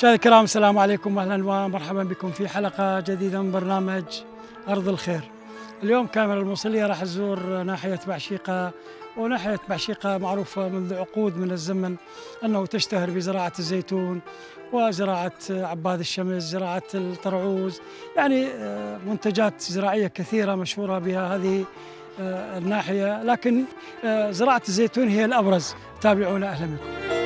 مشاهدي الكرام السلام عليكم واهلا ومرحبا بكم في حلقه جديده من برنامج ارض الخير. اليوم كاميرا الموصليه راح تزور ناحيه بعشيقه وناحيه بعشيقه معروفه منذ عقود من الزمن انه تشتهر بزراعه الزيتون وزراعه عباد الشمس، زراعه الطرعوز، يعني آه، منتجات زراعيه كثيره مشهوره بها هذه آه، الناحيه، لكن آه، زراعه الزيتون هي الابرز، تابعونا اهلا بكم.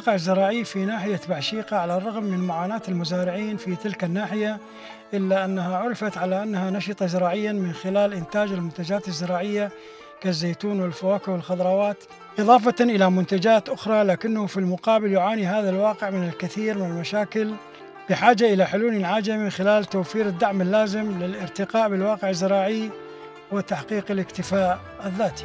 الواقع الزراعي في ناحية بعشيقة على الرغم من معاناة المزارعين في تلك الناحية إلا أنها عرفت على أنها نشطة زراعيا من خلال إنتاج المنتجات الزراعية كالزيتون والفواكه والخضروات إضافة إلى منتجات أخرى لكنه في المقابل يعاني هذا الواقع من الكثير من المشاكل بحاجة إلى حلول عاجلة من خلال توفير الدعم اللازم للارتقاء بالواقع الزراعي وتحقيق الاكتفاء الذاتي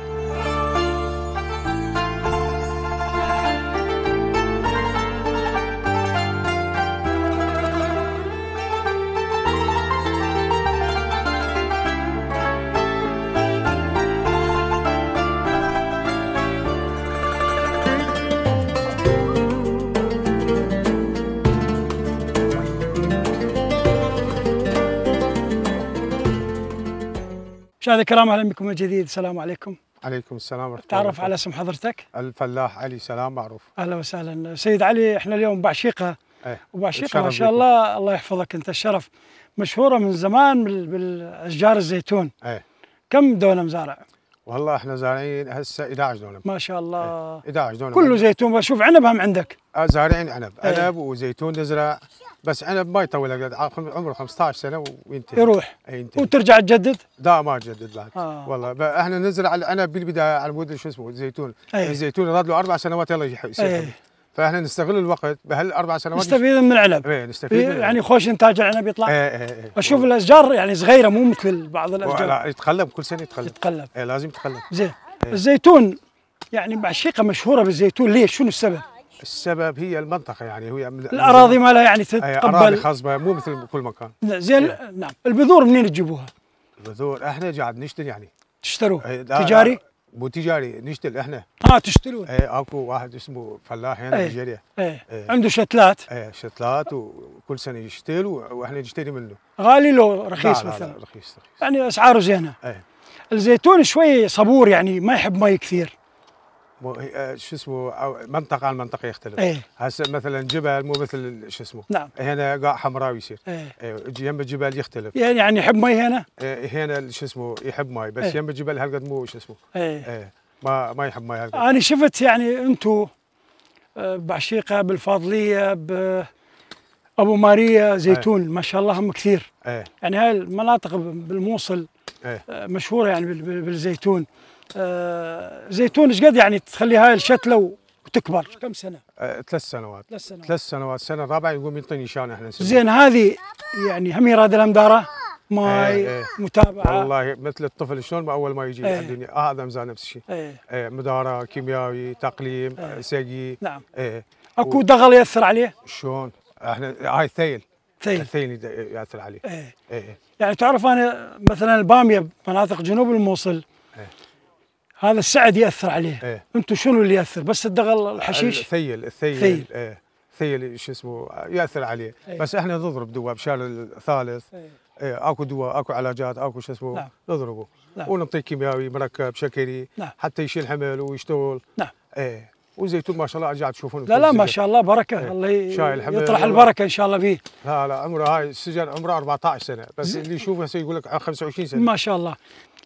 شاهد الكرام اهلا بكم من جديد السلام عليكم. عليكم السلام ورحمه الله تعرف على اسم حضرتك؟ الفلاح علي سلام معروف. اهلا وسهلا سيد علي احنا اليوم بعشيقه ايه وبعشيقه ما شاء الله بيكم. الله يحفظك انت الشرف مشهوره من زمان بالاشجار الزيتون. ايه كم دونه مزارع؟ والله احنا زارعين هسه 11 دونم ما شاء الله ايه 11 دونم كله زيتون بشوف عنب هم عندك آه، زارعين عنب إيه. عنب وزيتون نزرع بس انا ما يطول عمره 15 سنه وينتهي يروح ينتهي. وترجع تجدد؟ لا ما اجدد بعد آه. والله احنا نزرع انا بالبدايه على مود شو اسمه الزيتون أيه. الزيتون يعني راد له اربع سنوات يلا يصير أيه. فاحنا نستغل الوقت بهالاربع سنوات نستفيد من العنب ايه نستفيد من يعني خوش انتاج العنب يطلع ايه ايه ايه اشوف ايه. الاشجار يعني صغيره مو مثل بعض الاشجار لا يتقلب كل سنه يتقلب يتقلب ايه لازم يتقلب زين ايه. الزيتون يعني بعشيقه مشهوره بالزيتون ليش شنو السبب؟ السبب هي المنطقه يعني هي الاراضي مالها يعني تتقبل اراضي خصبه مو مثل كل مكان زين إيه. نعم البذور منين تجيبوها؟ البذور احنا قاعد نشتري يعني تشتروه إيه، تجاري؟ مو تجاري نشتري احنا اه تشترون اي اكو واحد اسمه فلاح هنا ايه نيجيريا ايه ايه عنده شتلات ايه شتلات وكل سنه يشتل واحنا نشتري منه غالي لو رخيص لا مثلا لا لا رخيص, رخيص يعني اسعاره زينه ايه الزيتون شوي صبور يعني ما يحب مي كثير آه، شو اسمه منطقه عن منطقه يختلف ايه هسه مثلا جبل مو مثل شو اسمه نعم هنا قاع حمراوي يصير ايه يم إيه، الجبل يختلف يعني يعني يحب مي هنا؟ ايه هنا شو اسمه يحب مي بس ايه يم الجبل هالقد مو شو اسمه ايه, ايه ما ما يحب مي هالقد انا شفت يعني انتم آه، بعشيقه بالفاضليه ب ابو ماريا زيتون ايه ما شاء الله هم كثير ايه يعني هاي المناطق بالموصل ايه آه، مشهوره يعني بالزيتون آه، زيتون ايش قد يعني تخلي هاي الشتله وتكبر كم سنه؟ آه، ثلاث سنوات ثلاث سنوات ثلاث سنوات سنه رابعه يقوم يعطيني شان احنا نسوي زين هذه يعني هم يراد الامداره ماي إيه،, ايه متابعه والله مثل الطفل شلون اول ما يجي ايه الدنيا آه هذا نفس الشيء ايه ايه مداره كيميائي تقليم ايه سقي نعم ايه اكو دغل ياثر عليه شلون؟ احنا هاي ثيل ثيل الثيل ياثر عليه إيه. ايه ايه يعني تعرف انا مثلا الباميه مناطق جنوب الموصل ايه هذا السعد ياثر عليه إيه؟ انتم شنو اللي ياثر بس الدغل الحشيش الثيل الثيل, الثيل. إيه. ثيل شو اسمه ياثر عليه إيه؟ بس احنا نضرب دواء بشال الثالث إيه؟ إيه اكو دواء اكو علاجات اكو شو اسمه نعم. نضربه نعم. ونعطيه كيميائي مركب شكري نعم. حتى يشيل حمل ويشتغل نعم ايه وزيتون ما شاء الله قاعد تشوفون لا لا ما شاء الله بركه إيه. الله شايل حمل يطرح الله. البركه ان شاء الله فيه لا لا عمره هاي السجن عمره 14 سنه بس اللي يشوفه يقول لك 25 سنه ما شاء الله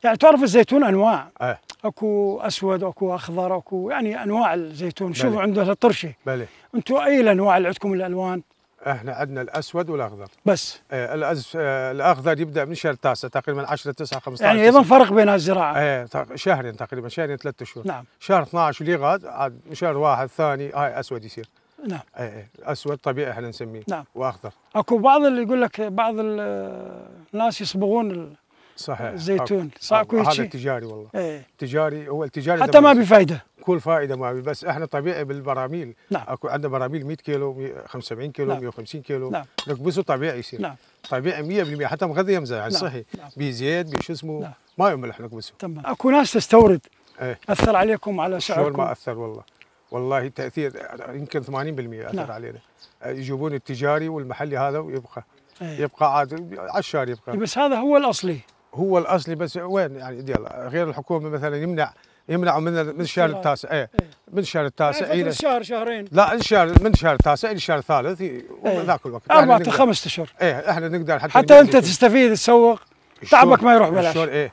يعني تعرف الزيتون انواع أه. اكو اسود اكو اخضر اكو يعني انواع الزيتون شوفوا عنده الطرشه بلي انتم اي الانواع اللي عندكم الالوان؟ احنا عندنا الاسود والاخضر بس آه الأز... آه الاخضر يبدا من شهر تاسع تقريبا 10 9 15 يعني ايضا فرق بين الزراعه ايه شهرين تقريبا شهرين ثلاث شهور نعم شهر 12 اللي غاد عاد شهر واحد ثاني هاي اسود يصير نعم ايه ايه اسود طبيعي احنا نسميه نعم واخضر اكو بعض اللي يقول لك بعض الناس يصبغون صحيح زيتون صاكو هذا تجاري والله ايه. تجاري هو التجاري حتى ما بفائده كل فائده ما بي بس احنا طبيعي بالبراميل نعم اكو عندنا براميل 100 كيلو 75 كيلو نعم. 150 كيلو نعم نكبسه طبيعي يصير نعم طبيعي 100% حتى مغذي مزايا نعم. صحي نعم. بزيت بشو اسمه نعم. ما يملح نكبسه تمام اكو ناس تستورد ايه. اثر عليكم على سعركم شلون ما اثر والله والله تاثير يمكن 80% اثر نعم. علينا آه، يجيبون التجاري والمحلي هذا ويبقى أيه. يبقى عاد على الشارع يبقى بس هذا هو الاصلي هو الاصلي بس وين يعني يلا غير الحكومه مثلا يمنع يمنعوا من من الشهر التاسع ايه, إيه. من الشهر التاسع يعني الى يعني شهر شهرين لا الشهر من الشهر التاسع الى الشهر الثالث إيه، إيه. ذاك الوقت اربعة يعني خمسة اشهر ايه احنا نقدر حتى حتى انت تستفيد تسوق تعبك ما يروح بلاش ايه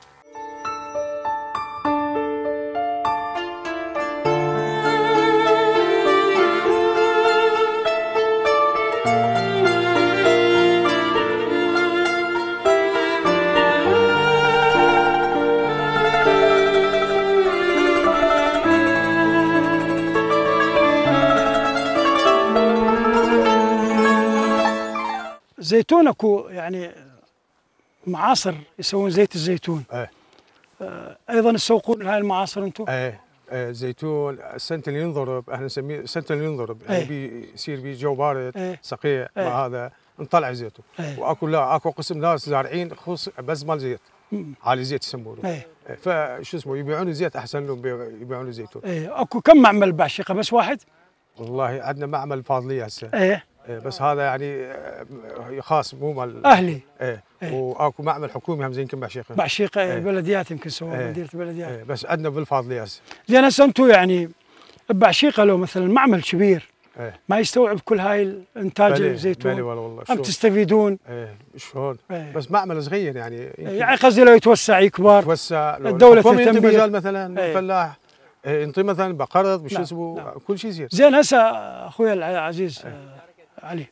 الزيتون اكو يعني معاصر يسوون زيت الزيتون ايه آه، ايضا تسوقون هاي المعاصر انتم؟ ايه الزيتون زيتون السنة اللي ينضرب احنا نسميه السنت اللي ينضرب يعني إيه. بي يصير بيه جو بارد إيه. صقيع ايه مع نطلع زيته ايه واكو لا اكو قسم ناس زارعين خص بس مال زيت عالي زيت يسمونه ايه, إيه، فشو اسمه يبيعون زيت احسن لهم يبيعون زيتون ايه اكو كم معمل بعشقه بس واحد؟ والله عندنا معمل فاضليه هسه ايه إيه، بس آه. هذا يعني آه، خاص مو مال اهلي ايه, إيه. واكو معمل حكومي هم زين كم بعشيقه بعشيقه إيه. إيه. بلديات يمكن سووها إيه. مديرة بلديات إيه. بس عندنا بالفاضل هسه لان هسه انتم يعني بعشيقه لو مثلا معمل كبير إيه. ما يستوعب كل هاي الانتاج الزيتون بلي والله والله هم تستفيدون ايه شلون إيه. بس معمل صغير يعني يعني قصدي لو يتوسع يكبر يتوسع الدوله تهتم مجال مثلا إيه. فلاح إيه، ينطي مثلا بقرض بشو نعم، اسمه نعم. كل شيء يصير زين هسه اخوي العزيز أيه. عليه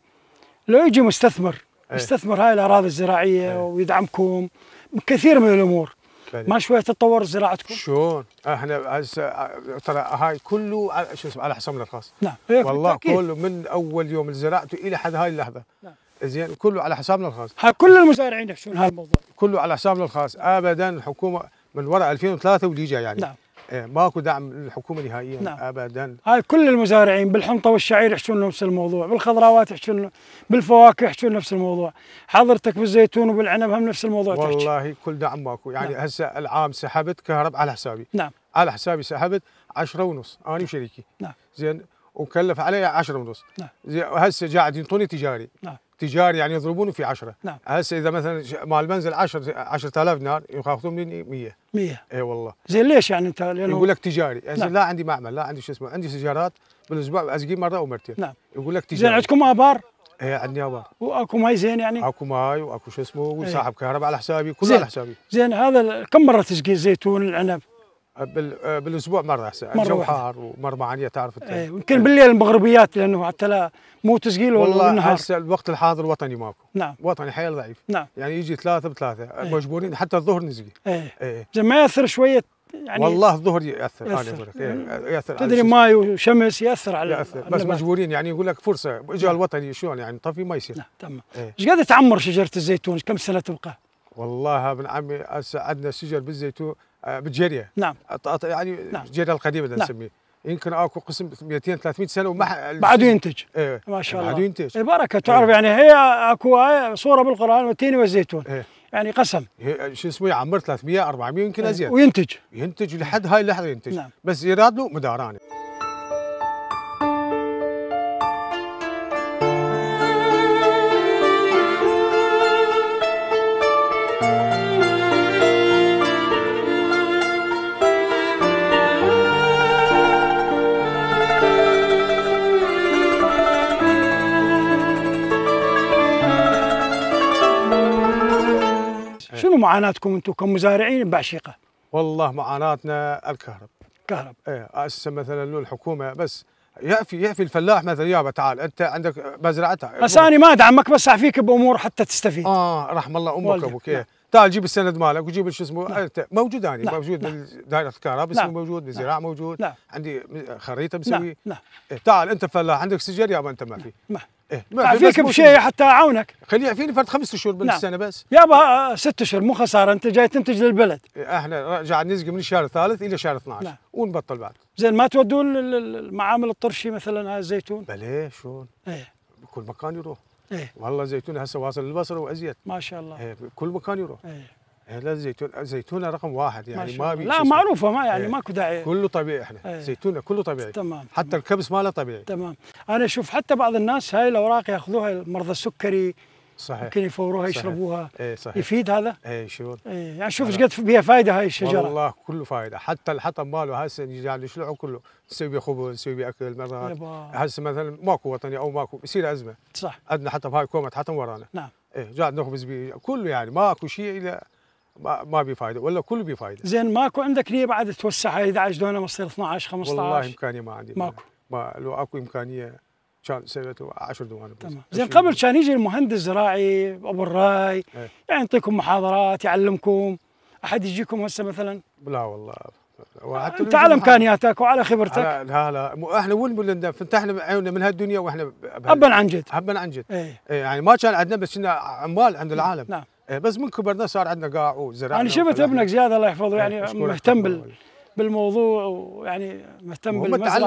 لو يجي مستثمر أيه. يستثمر هاي الاراضي الزراعيه أيه. ويدعمكم بكثير من الامور فلي. ما شويه تتطور زراعتكم؟ شلون؟ احنا هسه ترى هاي كله شو اسمه على حسابنا الخاص نعم إيه، والله بالتأكيد. كله من اول يوم زراعته الى حد هاي اللحظه نعم زين كله على حسابنا الخاص ها كل المزارعين يحشون هذا الموضوع كله على حسابنا الخاص ابدا الحكومه من وراء 2003 واللي جاي يعني نعم إيه، ماكو دعم للحكومه نهائيا نعم. ابدا هاي كل المزارعين بالحنطه والشعير يحشون نفس الموضوع بالخضروات يحشون بالفواكه يحشون نفس الموضوع حضرتك بالزيتون وبالعنب هم نفس الموضوع والله تحكي كل دعم ماكو يعني نعم. هسه العام سحبت كهرب على حسابي نعم على حسابي سحبت 10 ونص انا وشريكي نعم زين وكلف علي 10 ونص نعم زين هسه قاعد ينطوني تجاري نعم تجاري يعني يضربونه في 10 نعم هسه اذا مثلا مال المنزل 10 10000 دينار ياخذون مني 100 100 اي والله زين ليش يعني انت لانه يقول لك تجاري يعني نعم. لا عندي معمل لا عندي شو اسمه عندي سيجارات بالاسبوع ازقي مره او مرتين نعم يقول لك تجاري زين عندكم ابار؟ ايه عندي ابار واكو ماي زين يعني؟ اكو ماي واكو شو اسمه إيه. وصاحب كهرباء على حسابي كله على حسابي زين هذا كم مره تسقي الزيتون العنب؟ آه، بالاسبوع مره حار ومر معانيه تعرف انت ايه يمكن بالليل المغربيات لانه حتى لا مو تسجيل والله هسه الوقت الحاضر وطني ماكو نعم وطني حيل ضعيف نعم يعني يجي ثلاثه بثلاثه ايه مجبورين حتى الظهر نسقي ايه, ايه ما ياثر شويه يعني والله الظهر ياثر, يأثر. انا اقول لك إيه، ياثر تدري ماي وشمس ياثر على ياثر بس النبات. مجبورين يعني يقول لك فرصه اجى نعم. الوطني شلون يعني طفي ما يصير نعم تمام إيه. ايش قد تعمر شجره الزيتون كم سنه تبقى؟ والله ابن عمي هسه عندنا شجر بالزيتون آه، بالجريه نعم يعني نعم. الجريه القديمه نعم. نسميه يمكن اكو قسم 200 300 سنه وما بعده ينتج إيه. ما شاء الله بعده ينتج البركه إيه. تعرف إيه. يعني هي اكو آية، صوره بالقران والتين والزيتون إيه. يعني قسم شو اسمه يعمر 300 400 يمكن ايه. ازيد وينتج ينتج لحد هاي اللحظه ينتج نعم. بس يراد له مداران شنو معاناتكم انتم كمزارعين بعشيقه؟ والله معاناتنا الكهرب كهرب ايه هسه مثلا لو الحكومه بس يعفي يعفي الفلاح مثلا يابا تعال انت عندك مزرعتها بس انا ما ادعمك بس اعفيك بامور حتى تستفيد اه رحم الله امك ابوك إيه، نعم. تعال جيب السند مالك وجيب شو اسمه نعم. انت موجود يعني نعم. موجود نعم. دائره الكهرباء نعم. موجود بالزراعه نعم. موجود نعم. عندي خريطه نعم. مسوي نعم. نعم. تعال انت فلاح عندك سجل يابا انت ما في نعم. نعم. إيه؟ ما فيك بشيء حتى اعاونك خليه يعفيني فرد خمس شهور بالسنة نعم. السنه بس يابا ست اشهر مو خساره انت جاي تنتج للبلد إيه، احنا رجع نزق من الشهر الثالث الى شهر 12 نعم. ونبطل بعد زين ما تودوا المعامل الطرشي مثلا الزيتون بلا شلون ايه بكل مكان يروح ايه والله زيتون هسه واصل للبصره وازيد ما شاء الله ايه بكل مكان يروح ايه إيه، لا الزيتون الزيتونة رقم واحد يعني ما, ما بي لا معروفة ما يعني ايه. ماكو داعي كله طبيعي احنا ايه. زيتونة كله طبيعي تمام حتى الكبس ماله طبيعي تمام انا اشوف حتى بعض الناس هاي الاوراق ياخذوها مرضى السكري صحيح ممكن يفوروها صحيح. يشربوها ايه صحيح. يفيد هذا؟ اي شلون؟ ايه يعني شوف ايش قد بها فائده هاي الشجره والله كله فائده حتى الحطب ماله هسه يعني يشلعوا كله نسوي به خبز نسوي به اكل مرات هسه مثلا ماكو وطني او ماكو يصير ازمه صح عندنا حطب هاي كومه حطب ورانا نعم ايه قاعد نخبز به كله يعني ماكو شيء الا ما ما بفائده ولا كله بفائده زين ماكو عندك نيه بعد توسع 11 دونه مصير 12 15 والله امكانيه ما عندي ماكو ما لو اكو امكانيه كان سويته 10 دوان تمام زين قبل كان يجي المهندس الزراعي ابو الراي ايه. يعني يعطيكم محاضرات يعلمكم احد يجيكم هسه مثلا لا والله انت على امكانياتك وعلى خبرتك لا لا احنا وين فتحنا عيوننا من هالدنيا واحنا ابا عن جد ابا عن جد ايه. ايه يعني ما كان عندنا بس كنا عمال عند العالم نعم إيه، بس من كبرنا صار عندنا قاع وزراعه انا شفت ابنك زياد الله يحفظه يعني إيه، مهتم بال... بالموضوع ويعني مهتم بالمزرعه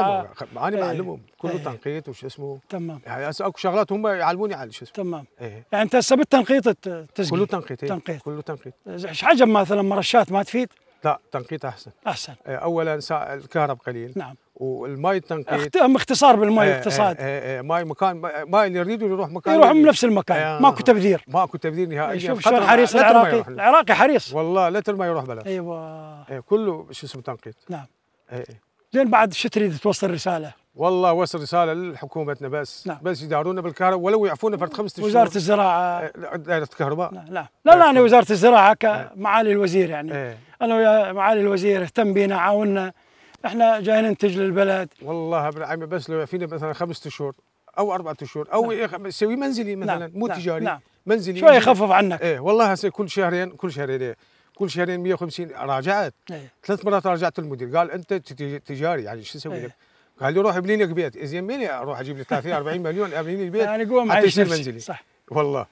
انا إيه. بعلمهم كله ايه. تنقيط وش اسمه تمام يعني اكو شغلات هم يعلموني على شو اسمه تمام ايه. يعني انت هسه بالتنقيط تسقي كله تنقيط ايه. تنقيط كله تنقيط ايش حجم مثلا مرشات ما تفيد؟ لا تنقيط احسن احسن آه، اولا الكهرب قليل نعم والماء تنقيط اختصار بالماء آه، اقتصاد آه، ماء مكان ماء اللي يريده يروح مكان يروح من نفس المكان ماكو تبذير ماكو تبذير نهائيا شوف شلون حريص العراقي العراقي حريص والله لتر ما يروح بلاش ايوه كله شو اسمه تنقيط نعم زين بعد شو تريد توصل رساله؟ والله وصل رساله لحكومتنا بس نعم. بس يدارونا بالكهرباء ولو يعفونا فرد خمسة شهور وزاره الزراعه دائره الكهرباء نعم. لا لا لا, نعم. لا انا وزاره الزراعه كمعالي الوزير يعني ايه. انا ويا معالي الوزير اهتم بينا عاونا احنا جاي ننتج للبلد والله ابن عمي بس لو فينا مثلا خمسة اشهر او اربعة اشهر او نعم. سوي منزلي نعم، مثلا نعم. مو نعم. تجاري نعم. منزلي شوي يخفف عنك ايه والله كل شهرين كل شهرين ايه كل شهرين 150 راجعت ايه. ثلاث مرات راجعت المدير قال انت تجاري يعني شو اسوي ايه. لك؟ قال لي روح ابني لك بيت، زين مين اروح اجيب لي 30 40 مليون ابني لي بيت يعني قوم يصير منزلي صح والله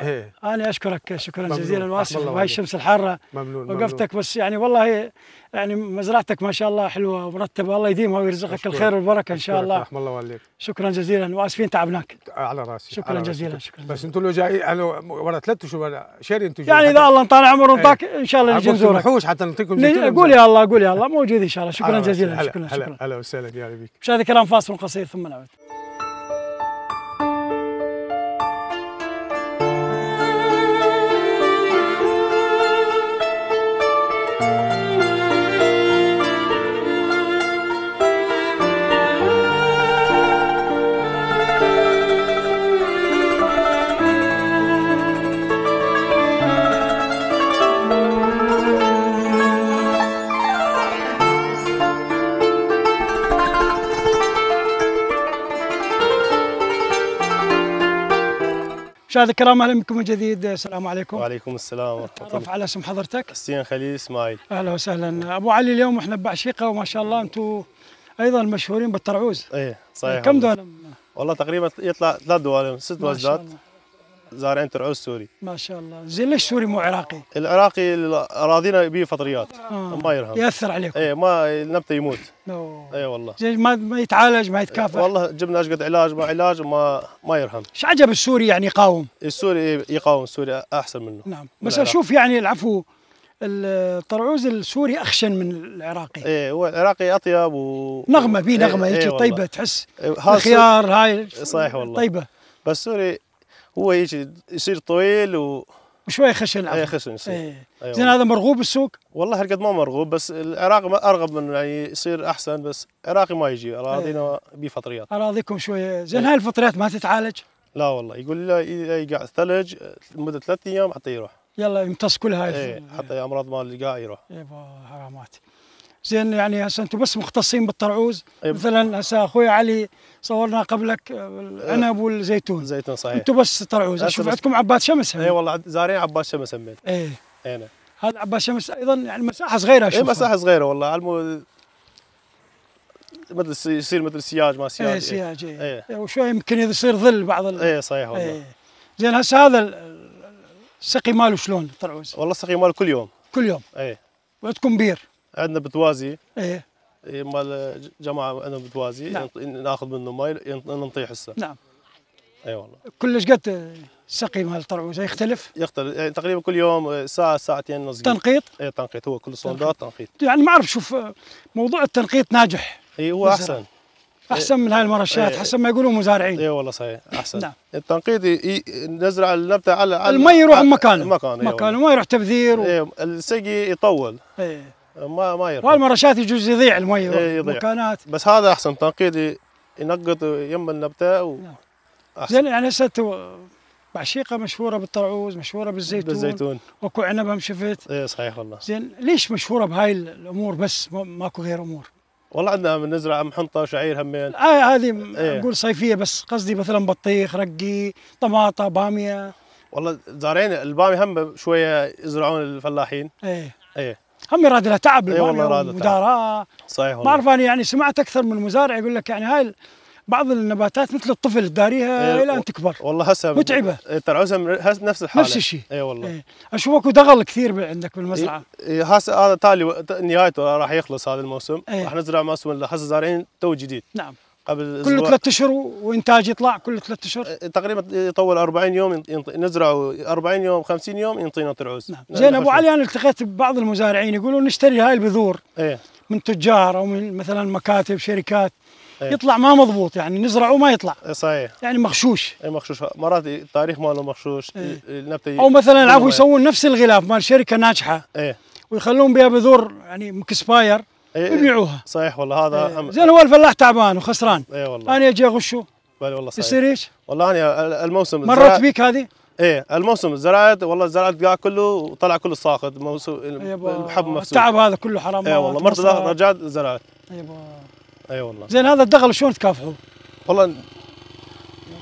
إيه. انا اشكرك شكرا جزيلا واسف وهي الشمس الحاره ممنون وقفتك ممنون. بس يعني والله يعني مزرعتك ما شاء الله حلوه ومرتبه الله يديمها ويرزقك أشكرك. الخير والبركه ان شاء الله رحم الله والديك شكرا جزيلا واسفين تعبناك على راسي شكرا على راسي. جزيلا شكرا بس انتم لو جاي انا ورا ثلاث شهور شهر انتم يعني اذا الله طال عمره إيه. ونطاك ان شاء الله نجي نزورك حتى نعطيكم قول يا الله قول يا الله موجود ان شاء الله شكرا جزيلا شكرا شكرا هلا وسهلا يا بك مشاهدي الكرام فاصل قصير ثم نعود مشاهد الكرام اهلا بكم من جديد السلام عليكم. وعليكم السلام ورحمه الله. على اسم حضرتك؟ حسين خليل اسماعيل. اهلا وسهلا ابو علي اليوم احنا بعشيقه وما شاء الله انتم ايضا مشهورين بالترعوز. ايه صحيح. كم دونم؟ والله تقريبا يطلع ثلاث دوالم ست وزدات زارعين ترعوز سوري ما شاء الله زين ليش سوري مو عراقي؟ العراقي اراضينا به فطريات آه. ما يرهم ياثر عليكم اي ما النبته يموت اي والله زين ما ما يتعالج ما يتكافئ والله جبنا اشقد علاج ما علاج ما ما يرهم ايش عجب السوري يعني يقاوم؟ السوري يقاوم السوري احسن منه نعم بس العراق. اشوف يعني العفو الطرعوز السوري اخشن من العراقي ايه هو العراقي اطيب و نغمه في نغمه هيك إيه, إيه، طيبه تحس إيه الخيار هاي صحيح والله طيبه بس سوري هو يجي يصير طويل و وشوي خشن اي خشن يصير إيه. أيوة. زين هذا مرغوب السوق؟ والله هالقد ما مرغوب بس العراق ارغب من يعني يصير احسن بس العراقي ما يجي اراضينا ايه. بفطريات اراضيكم شويه إيه. زين هاي الفطريات ما تتعالج؟ لا والله يقول لي يقع ثلج لمده ثلاث ايام حتى يروح يلا يمتص كل هاي ايه حتى امراض مال يروح اي حرامات زين يعني هسه انتم بس مختصين بالطرعوز أيب. أيوة. مثلا هسه اخوي علي صورنا قبلك آه، العنب والزيتون زيتون صحيح انتم بس طرعوز اشوف عندكم عباد شمس اي والله زارين عباد شمس همين ايه هنا إيه، نعم. هذا عباد شمس ايضا يعني مساحه صغيره اشوف إيه، اي مساحه صغيره والله علمو مثل يصير مثل إيه، سياج ما سياج اي سياج اي ايه. ايه. وشوي يمكن يصير ظل بعض ال... اي صحيح والله ايه. زين هسه هذا السقي ماله شلون الطرعوز؟ والله السقي ماله كل يوم كل يوم اي وعندكم بير عندنا بتوازي ايه, إيه، مال جماعه انا بتوازي نعم. ناخذ منه مي نطيح هسه نعم اي أيوة والله كلش قد سقي مال طرعوزه يختلف؟ يختلف يعني تقريبا كل يوم إيه، ساعه ساعتين نص تنقيط؟ اي تنقيط هو كل صندات تنقيط يعني ما اعرف شوف موضوع التنقيط ناجح اي هو احسن احسن من هاي المرشات ايه حسب ما يقولوا مزارعين اي والله صحيح احسن نعم التنقيط نزرع النبته على, على المي يروح مكانه مكانه إيه، مكانه ما يروح تبذير و... ايه السقي يطول ايه ما ما يركب والمرشات يجوز يضيع المي إيه، يضيع مكانات بس هذا احسن تنقيدي ينقط يم النبته و... نعم. زين يعني هسه بعشيقه مشهوره بالطرعوز مشهوره بالزيتون بالزيتون وكو عنب هم شفت اي صحيح والله زين ليش مشهوره بهاي الامور بس ماكو غير امور والله عندنا من نزرع محنطه وشعير همين آه هذه نقول إيه. صيفيه بس قصدي مثلا بطيخ رقي طماطه باميه والله زارعين الباميه هم شويه يزرعون الفلاحين ايه ايه هم يراد لها تعب اي والله يراد مداراه صحيح والله ما اعرف انا يعني سمعت اكثر من مزارع يقول لك يعني هاي بعض النباتات مثل الطفل داريها إيه الى ان تكبر والله هسه متعبه إيه، ترى نفس الحاله نفس الشيء اي والله إيه اشوفك دغل كثير عندك بالمزرعه إيه،, إيه هسه هذا تالي نهايته راح يخلص هذا الموسم إيه راح نزرع موسم هسه زارعين تو جديد نعم قبل كل ثلاث اشهر وانتاج يطلع كل ثلاث اشهر أه، تقريبا يطول 40 يوم نزرعه 40 يوم 50 يوم ينطينا ترعوز نعم. زين ابو علي انا التقيت ببعض المزارعين يقولون نشتري هاي البذور ايه من تجار او من مثلا مكاتب شركات أيه. يطلع ما مضبوط يعني نزرعه ما يطلع إيه، صحيح يعني مغشوش اي مغشوش مرات التاريخ ماله مغشوش أيه. او مثلا العفو إيه. يسوون نفس الغلاف مال شركه ناجحه ايه ويخلون بها بذور يعني مكسباير إيه، يبيعوها صحيح والله هذا إيه. زين هو الفلاح تعبان وخسران اي والله انا اجي اغشه بل والله صحيح يصير ايش؟ والله انا الموسم مرت بيك هذه؟ ايه الموسم الزراعه والله الزراعه قاع كله وطلع كله ساقط موسم أيوة. الحب مفسود التعب هذا كله حرام اي والله مرت رجعت زراعه أيوة. اي اي والله زين هذا الدخل شلون تكافحه؟ والله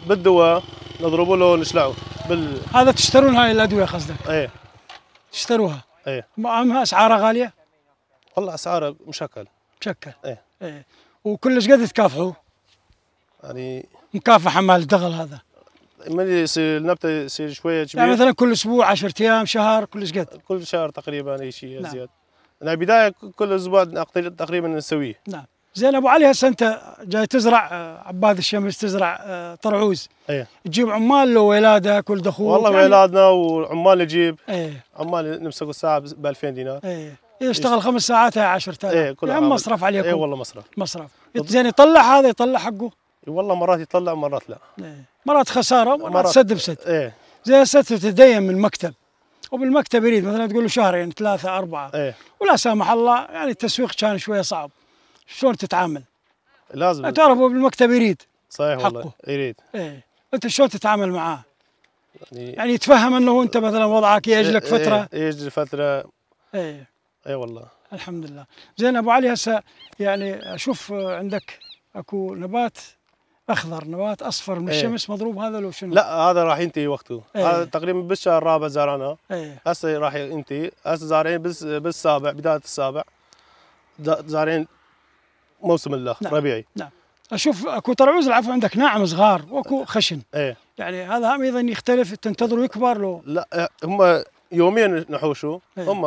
بالدواء نضرب له ونشلعه بال هذا تشترون هاي الادويه قصدك؟ ايه تشتروها؟ ايه ما اسعارها غاليه؟ والله اسعاره مشكل مشكل ايه ايه وكلش قد تكافحوا يعني مكافحه مال الدغل هذا من يصير النبته يصير شويه كبير يعني مثلا كل اسبوع 10 ايام شهر كلش قد كل شهر تقريبا شيء نعم. زياد انا بدايه كل اسبوع تقريبا نسويه نعم زين ابو علي هسه انت جاي تزرع آه، عباد الشمس تزرع آه، طرعوز ايه تجيب عمال لو ولادك ولد اخوك والله يعني... ولادنا وعمال نجيب ايه عمال نمسك الساعه ب 2000 دينار ايه يشتغل إيه، خمس ساعات هاي 10000 ايه كل يعني مصرف عليكم اي والله مصرف مصرف إيه، زين يطلع هذا يطلع حقه إيه، والله مرات يطلع ومرات لا ايه مرات خساره مرات سد بسد ايه زي هسه تتدين من المكتب وبالمكتب يريد مثلا تقول له شهرين ثلاثه اربعه ايه ولا سامح الله يعني التسويق كان شويه صعب شلون تتعامل؟ لازم تعرف هو بالمكتب يريد صحيح حقه. والله يريد ايه انت شلون تتعامل معاه؟ يعني, يعني يتفهم انه انت مثلا وضعك يجلك فتره يجلك فتره ايه اي والله الحمد لله زين ابو علي هسه يعني اشوف عندك اكو نبات اخضر نبات اصفر من إيه. الشمس مضروب هذا لو شنو؟ لا هذا راح ينتهي وقته ايه. هذا تقريبا بالشهر الرابع زرعنا ايه. هسه راح ينتهي هسه زارعين بالسابع بدايه السابع زارعين موسم الله نعم. ربيعي نعم اشوف اكو طرعوز العفو عندك ناعم صغار واكو إيه. خشن ايه يعني هذا هم ايضا يختلف تنتظروا يكبر لو لا هم يومين نحوشوا ايه. هم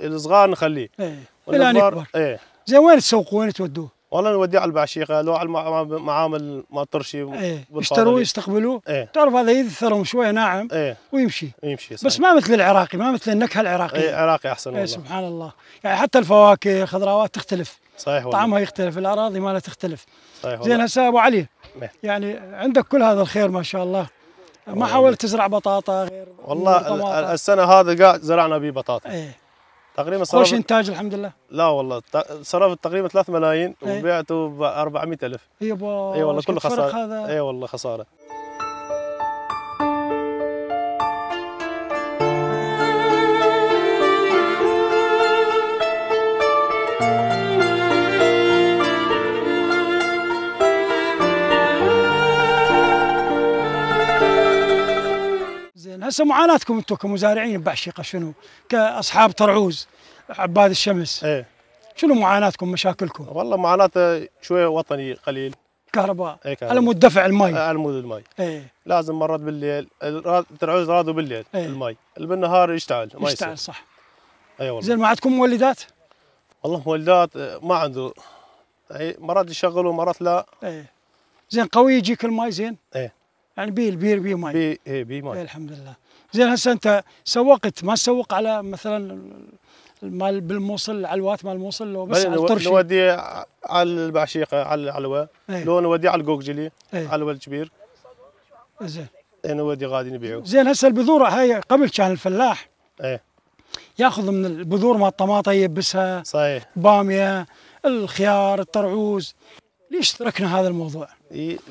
الصغار نخليه ايه الان يكبر ايه زين وين تسوقوه وين تودوه؟ والله نوديه على البعشيقه لو على المعامل ما طرشي ايه يشتروه يستقبلوه ايه تعرف هذا يذثرهم شويه ناعم ايه ويمشي يمشي صحيح. بس ما مثل العراقي ما مثل النكهه العراقيه ايه عراقي احسن إيه، والله سبحان الله يعني حتى الفواكه الخضروات تختلف صحيح والله طعمها يختلف الاراضي مالها تختلف صحيح والله زين هسه ابو علي يعني عندك كل هذا الخير ما شاء الله ما حاولت تزرع بطاطا غير والله السنه هذا قاعد زرعنا به بطاطا ايه تقريبا صرفت خوش انتاج الحمد لله لا والله صرفت تقريبا 3 ملايين إيه. وبعته ب الف اي إيوه، إيوه والله كله خساره اي إيوه والله خساره هسه معاناتكم انتم كمزارعين بعشيقه شنو؟ كاصحاب طرعوز عباد الشمس ايه شنو معاناتكم مشاكلكم؟ والله معاناته شويه وطني قليل كهرباء اي كهرباء على مود دفع المي إيه، على مود المي ايه. لازم مرات بالليل ترعوز راضوا بالليل ايه المي بالنهار يشتعل ما يشتعل يصير. صح اي والله زين ما عندكم مولدات؟ والله مولدات إيه، ما عنده اي مرات يشغلوا مرات لا ايه. زين قوي يجيك الماي زين؟ ايه يعني بي البير بي ماي بي ايه بي ماي إيه، الحمد لله زين هسه انت سوقت ما تسوق على مثلا مال بالموصل علوات مال الموصل لو بس على الطرشي نودي على البعشيقه على العلوه ايه. لو نودي على القوقجلي ايه. على الكبير زين نودي غادي نبيعوه زين هسه البذوره هاي قبل كان الفلاح ايه ياخذ من البذور مال الطماطه يبسها صحيح باميه الخيار الترعوز ليش تركنا هذا الموضوع؟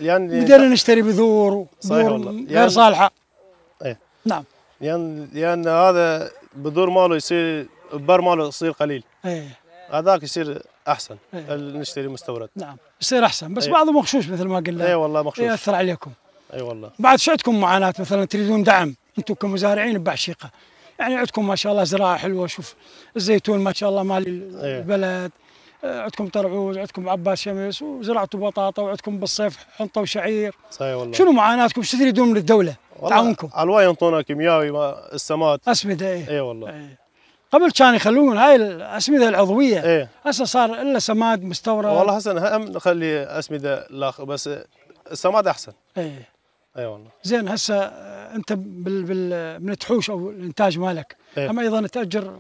لان بدينا نشتري بذور صحيح والله غير صالحه ايه نعم لان لان هذا بذور ماله يصير البر ماله يصير قليل ايه هذاك يصير احسن أيه. نشتري مستورد نعم يصير احسن بس أيه. بعضه مغشوش مثل ما قلنا اي أيه والله مغشوش ياثر عليكم اي والله بعد شو عندكم معاناه مثلا تريدون دعم انتم كمزارعين ببعشيقه يعني عندكم ما شاء الله زراعه حلوه شوف الزيتون ما شاء الله مال البلد آه، عندكم ترعوز عندكم عباس شمس وزرعتوا بطاطا وعندكم بالصيف حنطه وشعير صحيح والله شنو معاناتكم شو تريدون من الدوله تعاونكم على ينطونا كيمياوي السماد اسمده اي اي والله ايه. قبل كان يخلون هاي الاسمده العضويه ايه هسه صار الا سماد مستورد والله حسن هم نخلي اسمده لاخ بس السماد احسن اي اي والله زين هسه انت بال بال من التحوش او الانتاج مالك ايه. اما ايضا تاجر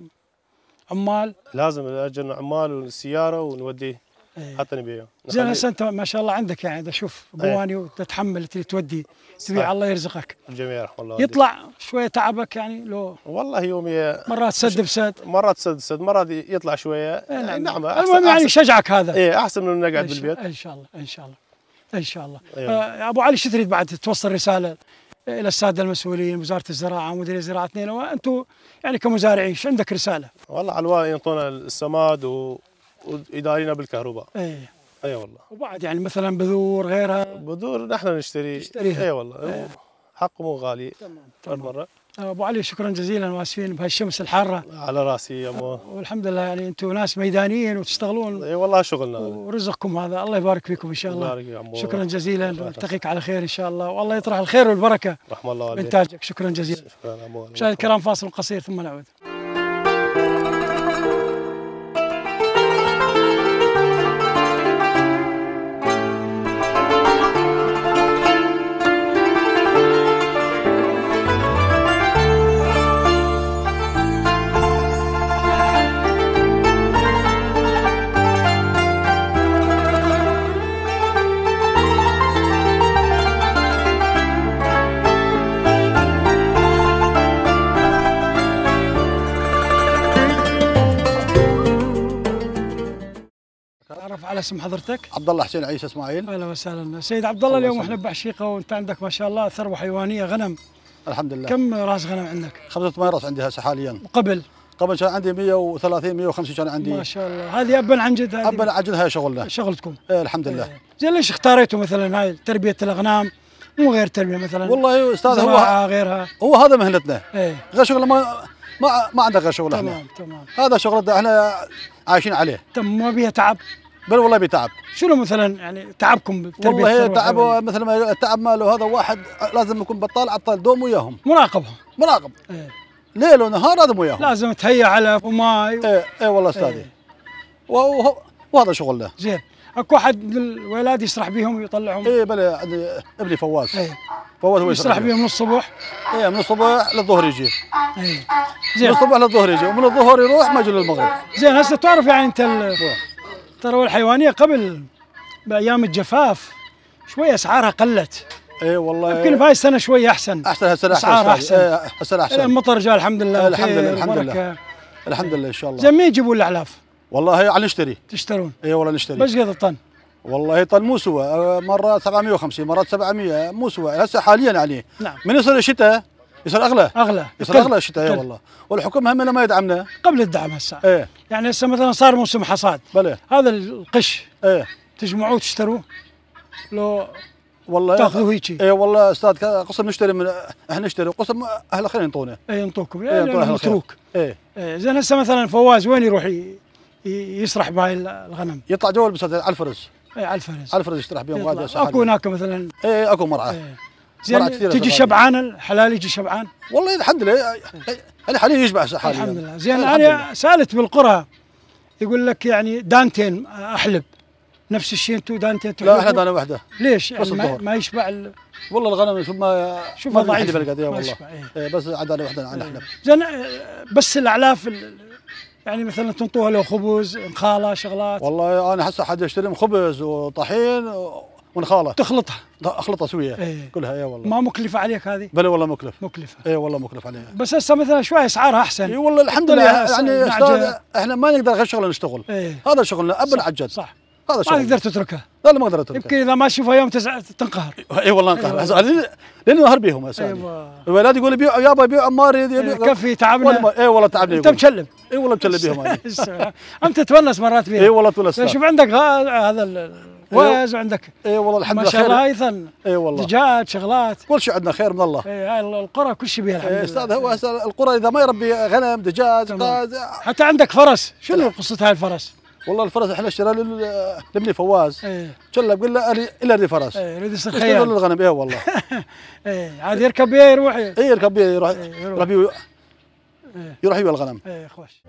عمال لازم ناجر عمال والسياره ونوديه أيه. حتى نبيعه زين هسه انت ما شاء الله عندك يعني اشوف قواني أيه. وتتحمل تودي تبيع الله يرزقك الجميع رحمه الله يطلع شويه تعبك يعني لو والله يوميا مرات سد بسد مرات سد بسد مرات يطلع شويه أيه نعم, إيه، نعم، المهم يعني شجعك هذا اي احسن من نقعد بالبيت ان شاء الله ان شاء الله ان شاء الله أيوة. آه، ابو علي شو تريد بعد توصل رساله الى الساده المسؤولين وزاره الزراعه ومدير الزراعه اثنين وانتم يعني كمزارعين شو عندك رساله؟ والله على الواقع ينطونا السماد و... وادارينا بالكهرباء. ايه اي والله. وبعد يعني مثلا بذور غيرها بذور نحن نشتري تشتريها اي والله إيه. حقه مو غالي تمام تمام. ابو علي شكرا جزيلا واسفين بهالشمس الحاره على راسي يا ابو والحمد لله يعني انتم ناس ميدانيين وتشتغلون اي والله شغلنا ورزقكم هذا الله يبارك فيكم ان شاء الله يبارك يا أبو شكرا جزيلا نلتقيك على خير ان شاء الله والله يطرح الخير والبركه رحم الله والديك شكرا جزيلا شكرا ابو مشاهدي الكرام فاصل قصير ثم نعود على اسم حضرتك؟ عبد الله حسين عيسى اسماعيل اهلا وسهلا، سيد عبد الله اليوم احنا ببحشيقه وانت عندك ما شاء الله ثروه حيوانيه غنم الحمد لله كم راس غنم عندك؟ 85 راس عندي هسه حاليا وقبل قبل كان عندي 130 150 كان عندي ما شاء الله هذه ابا عن جد ابا عن جد هاي شغلنا شغلتكم ايه الحمد لله إيه. زين ليش اختاريتوا مثلا هاي تربيه الاغنام مو غير تربيه مثلا والله استاذ هو غيرها هو هذا مهنتنا ايه غير شغله ما ما ما عندك غير شغل تمام احنا تمام تمام هذا شغلنا احنا عايشين عليه تمام ما بيها تعب بل والله بتعب شنو مثلا يعني تعبكم والله تعب مثلا التعب ماله هذا واحد لازم يكون بطال عطال دوم وياهم مراقبهم مراقب ايه. ليل ونهار لازم وياهم لازم تهيأ علف وماي و... ايه ايه والله استاذي ايه. وهو... وهذا شغل له زين اكو احد من الولاد يسرح بيهم ويطلعهم ايه بلى عندي ابني فواز ايه. فواز هو يسرح بيهم من الصبح ايه من الصبح للظهر يجي ايه زين من الصبح للظهر يجي ومن الظهر يروح ما يجي للمغرب زين هسه تعرف يعني انت ال... الثروه الحيوانيه قبل بايام الجفاف شوي اسعارها قلت اي والله يمكن بهاي السنه شوي احسن احسن هالسنه احسن اسعار احسن إيه، احسن إيه، المطر جاء الحمد لله الحمد لله الحمد لله الحمد لله ان شاء الله زين مين يجيبوا الاعلاف؟ والله على نشتري تشترون اي والله نشتري بس قد الطن؟ والله طن مو سوى مره 750 مرات 700 مو سوى هسه حاليا يعني نعم من يصير الشتاء يصير اغلى اغلى يصير اغلى الشتاء اي والله والحكومه همنا ما يدعمنا قبل الدعم هسه ايه يعني هسه مثلا صار موسم حصاد بلى هذا القش ايه تجمعوه تشتروه لو والله تاخذوه هيك اي والله استاذ قسم نشتري من احنا نشتري قسم اهل الخير ينطونا اي ينطوكم اي إيه، يعني ينطونا متروك اي إيه، زين هسه مثلا فواز وين يروح يسرح بهاي الغنم يطلع جوا على الفرز اي على الفرز على الفرز يسرح بهم اكو هناك مثلا اي اكو مرعى إيه. زين تجي شبعان الحلال يجي شبعان والله الحمد لله الحليب يشبع حاليا الحمد لله زين انا سالت بالقرى يقول لك يعني دانتين احلب نفس الشيء انتم دانتين لا احنا دانه واحده ليش يعني ما, يشبع ال... والله الغنم شوف ما شوف ما ضعيف بالقد والله إيه. إيه. بس دانه واحده احلب زين إيه، بس الاعلاف يعني مثلا تنطوها له خبز خاله شغلات والله انا هسه حد يشتري خبز وطحين و... ونخاله تخلطها اخلطها شويه ايه. كلها اي والله ما مكلفه عليك هذه بلا والله مكلف مكلفه اي والله مكلف عليها بس هسه مثلا شويه اسعارها احسن اي والله الحمد لله يعني استاذ احنا ما نقدر غير شغلنا نشتغل ايه. هذا شغلنا ابا العجد صح هذا شغل ما تقدر تتركها لا ما اقدر اتركه يمكن اذا ما تشوفها يوم تزع... تنقهر اي والله انقهر إيه أيوة. إيه، لانه نهر بيهم هسه ايوه الولاد يقول بيعوا يابا بيعوا عمار يكفي إيه، كفي تعبنا اي والله تعبنا انت مكلم اي والله مكلم بيهم انت تونس مرات بيهم اي والله تونس شوف عندك هذا أيوه. وايز وعندك اي والله الحمد لله ما الله ايضا اي والله دجاج شغلات كل شيء عندنا خير من الله إيه، اي القرى كل شيء بها الحمد إيه، لله استاذ هو القرى اذا ما يربي غنم دجاج قاز حتى عندك فرس شنو قصه هاي الفرس؟ والله الفرس احنا شراه لابني فواز ايه شله له الا لي فرس ايه يريد يصير خيال للغنم اي والله ايه عاد يركب بيه يروح ايه يركب بيه يروح إيه، يروح, يروح, يروح, يروح, يروح, يروح, يروح الغنم يروح خوش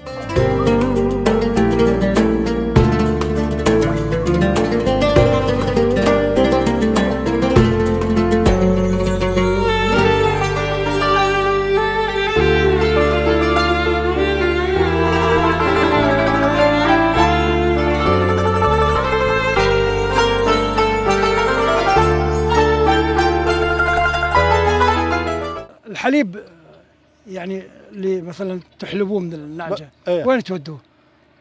الزبيب يعني اللي مثلا تحلبوه من النعجه ايه. وين تودوه؟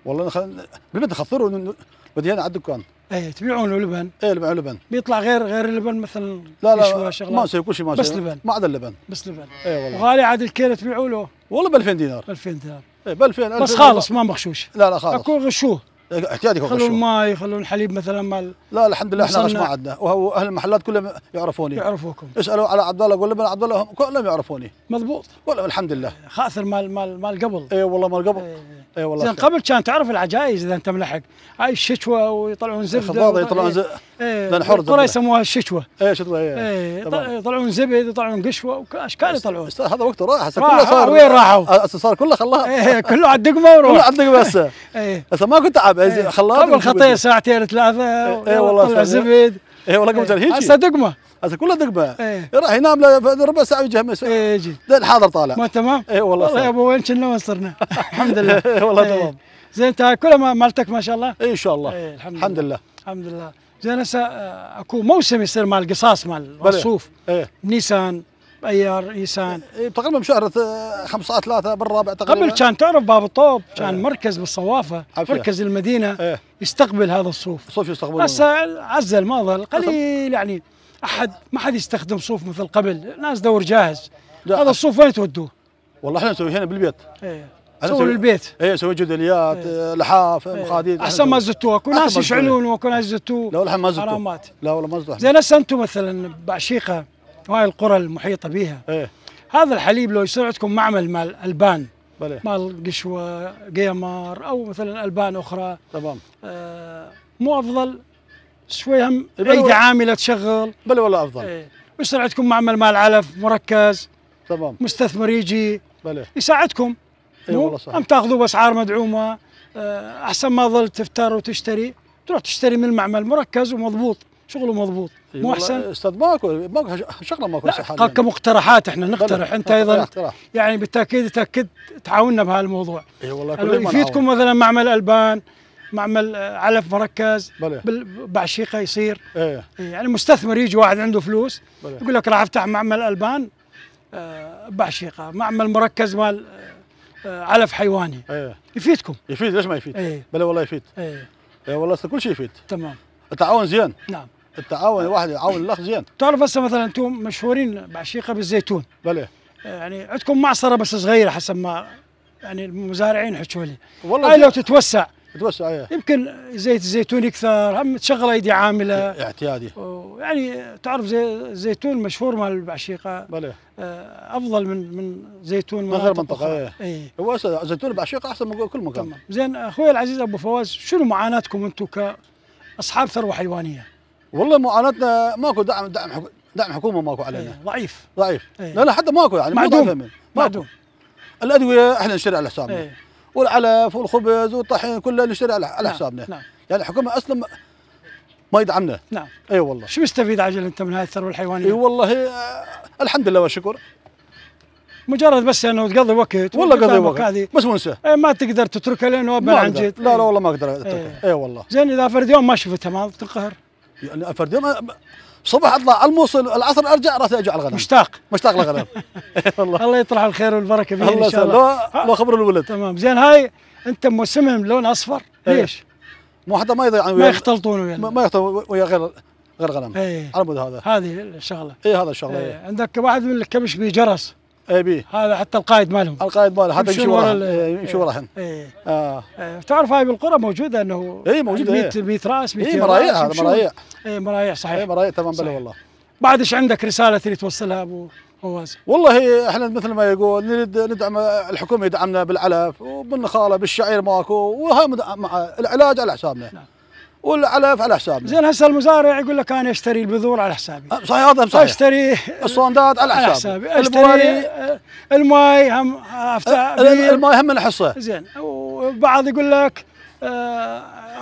والله نخل... بالبنت نخثره بدينا على الدكان ايه تبيعونه لبن ايه لبن لبن بيطلع غير غير اللبن مثلا لا لا ما يصير كل شيء ما يصير بس لبن ما عدا اللبن بس لبن ايه والله وغالي عاد الكيلو تبيعوا له والله ب 2000 دينار 2000 دينار ايه ب 2000 بس خالص ما مغشوش لا لا خالص اكو غشوه احتياجك هو يخلون الماي يخلون الحليب مثلا مال لا الحمد لله احنا غش ما عندنا وهو اهل المحلات كلهم يعرفوني يعرفوكم اسالوا على عبد الله قول لهم عبد الله كلهم يعرفوني مضبوط والله الحمد لله خاسر مال مال مال قبل اي والله مال قبل ايه. إيه. اي والله زين قبل كان تعرف العجائز اذا انت ملحق هاي الششوه ويطلعون زبده الخضاضه يطلعون إيه، زبده حر الكره يسموها الششوه اي شتوه اي يطلعون زبد يطلعون قشوه واشكال يطلعون هذا وقته راح هسه كله صار وين راحوا؟ أه، هسه صار كله خلاط اي إيه، كله على الدقمه وروح كله على الدقمه هسه إيه. هسه ما كنت تعب خلاط قبل خطيه ساعتين ثلاثه اي والله زبد اي والله قمت إيه. هيك هسه دقمه هسه كلها دقمه اي راح ينام ربع ساعه ويجي همس اي يجي الحاضر طالع ما تمام اي والله والله يا ابو وين كنا وين صرنا الحمد لله اي والله إيه. تمام زين انت كلها مالتك ما شاء الله اي ان شاء الله إيه، الحمد لله الحمد لله زين هسه آه، اكو موسم يصير مال قصاص مال الصوف نيسان باي انسان إيه، تقريبا بشهر خمسة ثلاثة بالرابع تقريبا قبل كان تعرف باب الطوب كان ايه. مركز بالصوافة عفية. مركز المدينة ايه. يستقبل هذا الصوف الصوف يستقبل هسه عزل ما ظل قليل يعني احد ما حد يستخدم صوف مثل قبل ناس دور جاهز هذا الصوف وين تودوه؟ والله احنا نسوي هنا بالبيت ايه سووا بالبيت اي نسوي جدليات ايه. لحاف ايه. مخاديد احسن ما زدتوه اكو ناس يشعلون واكو ناس زدتوه لا والله ما زدتوه لا والله ما زدتوه زين هسه انتم مثلا بعشيقه وهاي القرى المحيطه بها ايه هذا الحليب لو يصير عندكم معمل مال البان بلي. مال قشوه قيمار او مثلا البان اخرى تمام آه مو افضل شوي هم اي عامله تشغل بلي والله افضل ايه ويصير عندكم معمل مال علف مركز تمام مستثمر يجي بلي. يساعدكم اي والله صحيح هم تاخذوا باسعار مدعومه آه احسن ما ظل تفتر وتشتري تروح تشتري من المعمل مركز ومضبوط شغله مضبوط إيه، مو احسن استاذ ماكو ماكو شغله ماكو قال كمقترحات احنا نقترح انت ايضا يعني بالتاكيد تاكد تعاوننا بهالموضوع اي والله كل يفيدكم مثلا معمل البان معمل آه، علف مركز بعشيقه يصير إيه. ايه. يعني مستثمر يجي واحد عنده فلوس بلي. يقول لك راح افتح معمل البان آه، بعشيقه معمل مركز مال آه، علف حيواني ايه. يفيدكم يفيد ليش ما يفيد؟ ايه. بلا والله يفيد ايه. ايه والله كل شيء يفيد تمام التعاون زين نعم التعاون آه. الواحد يعاون الاخ زين تعرف هسه مثلا انتم مشهورين بعشيقه بالزيتون بلى آه، يعني عندكم معصره بس صغيره حسب ما يعني المزارعين حكوا لي والله هاي لو تتوسع تتوسع ايه يمكن زيت الزيتون يكثر هم تشغل ايدي عامله إيه، اعتيادي يعني تعرف زي الزيتون مشهور مال البعشيقه بلى آه، افضل من من زيتون من غير منطقه اي إيه. هو زيتون البعشيقه احسن من كل مكان زين اخوي العزيز ابو فواز شنو معاناتكم انتم كاصحاب ثروه حيوانيه؟ والله معاناتنا ماكو دعم دعم دعم حكومه ماكو علينا ايه ضعيف ضعيف ايه لا لا حتى ماكو يعني معدوم معدوم الادويه احنا نشتري على حسابنا ايه والعلف والخبز والطحين كله نشتري على نعم حسابنا نعم يعني الحكومه اصلا ما يدعمنا نعم اي أيوة والله شو مستفيد عجل انت من هذه الثروه الحيوانيه؟ اي والله آه، الحمد لله والشكر مجرد بس انه تقضي وقت والله قضي وقت هذه بس ونسه اي ما تقدر تتركها لانه ابدا عن جد لا لا والله ما اقدر إيه. اتركها اي أيوة والله زين اذا فرد يوم ما شفتها ما تنقهر يعني افرد يوم صبح اطلع على الموصل العصر ارجع راسي اجي على الغنم مشتاق مشتاق للغنم والله الله يطرح الخير والبركه فيه الله ان شاء الله لو, آه. خبر الولد تمام زين هاي انت موسمهم لون اصفر إيه. ليش؟ مو حتى ما يضيعون ما يختلطون ويا ما يختلطون ويا غير غير غنم إيه. على مود هذا هذه الشغله اي هذا الشغله إيه. عندك واحد من الكبش بجرس اي بي هذا حتى القائد مالهم القائد مالهم حتى يمشي وراهم إيه، يمشي إيه، وراهم اي اه إيه، تعرف هاي بالقرى موجوده انه اي موجوده 100 100 راس 100 اي مرايع هذا مرايع اي مرايع صحيح اي مرايع تمام بلا والله بعد ايش عندك رساله تريد توصلها ابو فواز والله احنا مثل ما يقول نريد ندعم الحكومه يدعمنا بالعلف وبالنخاله بالشعير ماكو وهاي مع العلاج على حسابنا نعم. والعلف على حسابنا زين هسه المزارع يقول لك انا اشتري البذور على حسابي أه، صحيح هذا صحيح اشتري الصندات على حسابي, على حسابي. اشتري أه، الماي هم افتح الماي هم من حصه زين وبعض يقول لك أه،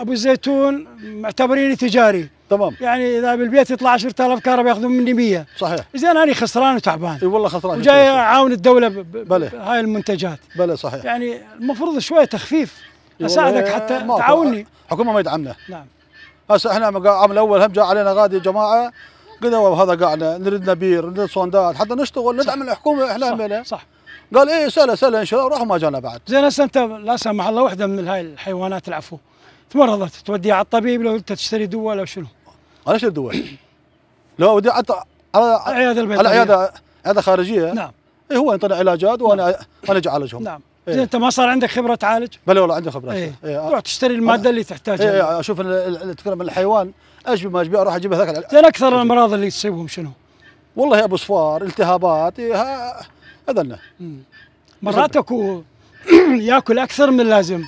ابو الزيتون معتبريني تجاري تمام يعني اذا بالبيت يطلع 10000 كهرباء ياخذون مني 100 صحيح زين انا خسران وتعبان اي والله خسران وجاي اعاون الدوله بله هاي المنتجات بلى صحيح يعني المفروض شويه تخفيف اساعدك حتى تعاوني حكومه ما يدعمنا نعم هسه احنا عام الاول هم جاء علينا غادي جماعه قدوا هذا قاعنا نريد نبير نريد صندات حتى نشتغل ندعم الحكومه احنا صح, صح قال ايه سهله سهله ان شاء الله وراحوا ما جانا بعد زين هسه انت لا سمح الله واحده من هاي الحيوانات العفو تمرضت توديها على الطبيب لو انت تشتري دواء لو شنو؟ على اشتري دواء لو ودي على على العياده البيضاء على عياده عياده خارجيه نعم اي هو ينطلع علاجات وانا نعم. انا اجي اعالجهم نعم إيه. انت ما صار عندك خبره تعالج؟ بلا والله عندي خبره إيه. إيه. تروح تشتري الماده اللي تحتاجها إيه. إيه، اشوف تتكلم الحيوان اشبي ما اشبي اروح اجيب هذاك زين اكثر الامراض اللي تصيبهم شنو؟ والله ابو صفار التهابات إيه، هذا مرات اكو ياكل اكثر من اللازم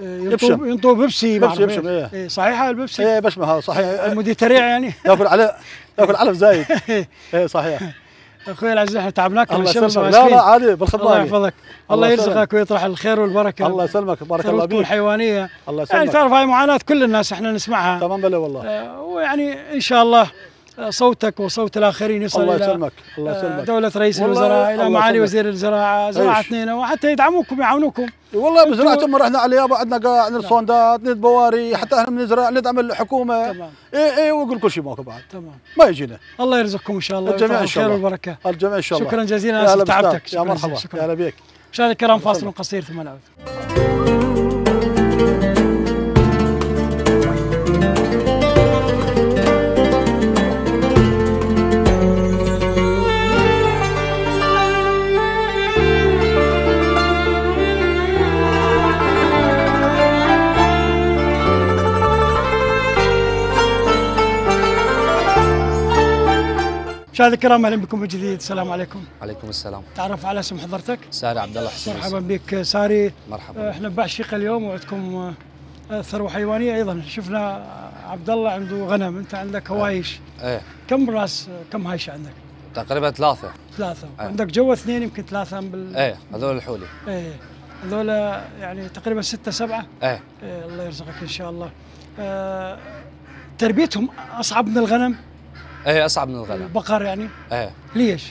ينطوا إيه، ينطوا بيبسي بيبسي يبشم إيه. إيه هذا البيبسي اي بشمه هذا صحيح المديتريع يعني ياكل على ياكل علف زايد اي صحيح اخوي العزيز احنا تعبناك الله يسلمك لا لا عادي بالخدمه الله يحفظك الله, الله يرزقك ويطرح الخير والبركه الله يسلمك بارك الله فيك الحيوانيه الله يعني يسلمك يعني تعرف هاي معاناه كل الناس احنا نسمعها تمام بلا والله آه ويعني ان شاء الله صوتك وصوت الاخرين يصل الله يسلمك الله آه، يسلمك دوله رئيس الوزراء الى معالي وزير الزراعه زراعه اثنين وحتى يدعموكم يعاونوكم والله بزراعة ام رحنا عليها عندنا قاع عندنا نيد بواري حتى احنا بنزرع ندعم الحكومه تمام اي اي ونقول كل شيء ماكو بعد تمام ما يجينا الله يرزقكم ان شاء الله الجميع ان شاء الله والبركه الجميع ان شاء الله شكرا جزيلا على تعبتك يا مرحبا يا هلا بك مشاهدينا الكرام فاصل قصير ثم نعود مشاهد الكرام اهلا بكم من جديد السلام عليكم عليكم السلام تعرف على اسم حضرتك ساري عبد الله حسين مرحبا بك ساري مرحبا آه، احنا بباع اليوم وعندكم آه، ثروه حيوانيه ايضا شفنا عبد الله عنده غنم انت عندك إيه. هوايش ايه, ايه. كم راس كم هايشه عندك تقريبا ثلاثه ثلاثه ايه. عندك جوا اثنين يمكن ثلاثه بال ايه هذول الحولي ايه هذول يعني تقريبا ستة سبعة ايه, ايه الله يرزقك ان شاء الله اه تربيتهم اصعب من الغنم ايه اصعب من الغنم البقر يعني؟ ايه ليش؟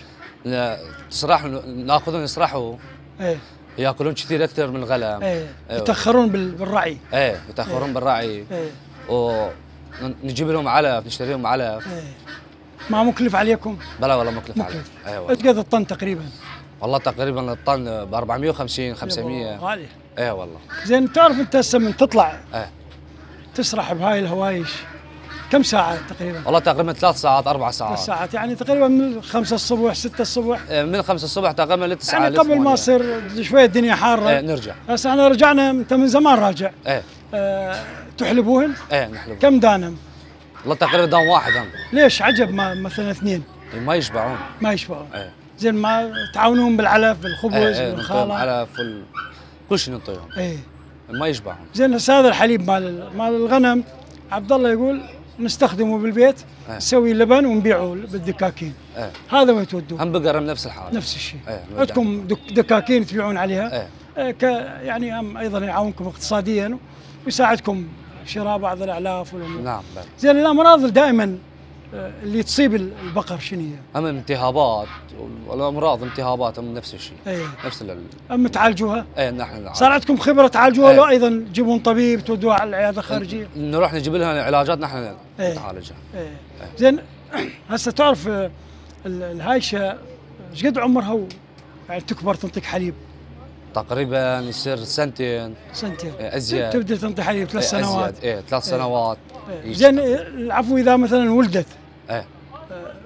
صراحه ناخذهم يسرحوا ايه ياكلون كثير اكثر من الغنم ايه, إيه. يتاخرون بالرعي ايه يتاخرون إيه. بالرعي ايه ونجيب لهم علف نشتري لهم علف ايه ما مكلف عليكم؟ بلا والله مكلف, مكلف. عليك ايوه ايش قد الطن تقريبا؟ والله تقريبا الطن ب 450 500 غالي ايه والله زين تعرف انت هسه من تطلع ايه تسرح بهاي الهوايش كم ساعة تقريبا؟ والله تقريبا ثلاث ساعات أربع ساعات ثلاث ساعات يعني تقريبا من 5 الصبح 6 الصبح إيه، من 5 الصبح تقريبا لل يعني قبل ما تصير شوية الدنيا حارة ايه نرجع بس احنا رجعنا أنت من زمان راجع ايه اه تحلبوهن؟ ايه نحلبوهن كم دانم؟ والله تقريبا دان واحد هم ليش عجب ما مثلا اثنين؟ إيه، ما يشبعون ما يشبعون ايه زين ما تعاونوهم بالعلف بالخبز ايه, إيه، بالخالة العلف وال... كل شيء نعطيهم ايه ما يشبعون زين هسه هذا الحليب مال مال الغنم عبد الله يقول نستخدمه بالبيت إيه. نسوي لبن ونبيعه بالدكاكين إيه. هذا وين تودوه بقرة نفس الحالة نفس الشيء إيه، عندكم دكاكين تبيعون عليها ك يعني هم ايضا يعاونكم اقتصاديا ويساعدكم شراء بعض الاعلاف والامور نعم زين الامراض دائما آه، اللي تصيب البقر شنو هي؟ اما الالتهابات والامراض الالتهابات هم نفس الشيء أيه. نفس ال اما تعالجوها؟ اي نحن نعالج صار عندكم خبره تعالجوها أيه. لو ايضا تجيبون طبيب تودوها على العياده الخارجيه؟ نروح نجيب لها علاجات نحن أيه. نعالجها أيه. أيه. زين هسه تعرف آه، الهايشه ايش قد عمرها يعني تكبر تنطيك حليب؟ تقريبا يصير سنتين سنتين آه، ازيد تبدا تنطي حليب ثلاث آه، سنوات ايه ثلاث إيه. سنوات إيه. زين العفو اذا مثلا ولدت ايه آه،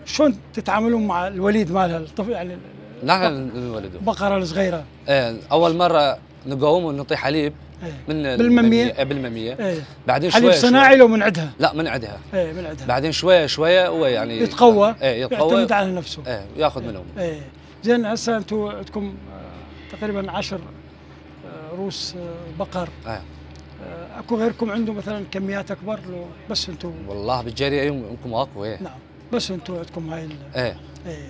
شلون تتعاملون مع الوليد مالها الطفل يعني نحن الولد البقره الصغيره ايه اول مره نقوم ونعطي حليب ايه من بالمميه إيه، بالمميه ايه بعدين شوي حليب صناعي لو من عندها لا من عندها ايه من عندها بعدين شويه شويه هو يعني يتقوى ايه يتقوى يعتمد على نفسه ايه وياخذ ايه من امه ايه زين هسه انتم عندكم تقريبا عشر آه، روس آه، بقر آه. آه. اكو غيركم عنده مثلا كميات اكبر لو بس انتم والله بالجاريه عندكم اقوى ايه نعم بس انتم عندكم هاي ال... ايه ايه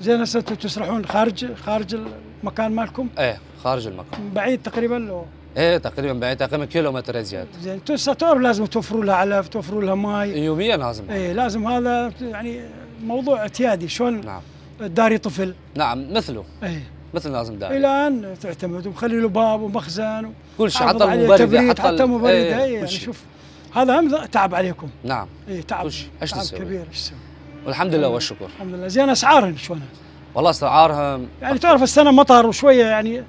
زين هسه انتم تسرحون خارج خارج المكان مالكم؟ ايه خارج المكان بعيد تقريبا لو ايه تقريبا بعيد تقريبا كيلو متر زياده زين انتم الساتور لازم توفروا لها علف توفروا لها ماي يوميا لازم ايه لازم هذا يعني موضوع اعتيادي شلون نعم داري طفل نعم مثله ايه مثل لازم داعي الى ان تعتمد ومخلي له باب ومخزن و... كل شيء حتى المبرده حتى, حتى المبرده إيه، إيه، يعني شوف هذا هم تعب عليكم نعم اي تعب ايش تعب كبير ايش تسوي والحمد لله والشكر الحمد لله زين اسعارهم شلون والله اسعارهم يعني تعرف السنه مطر وشويه يعني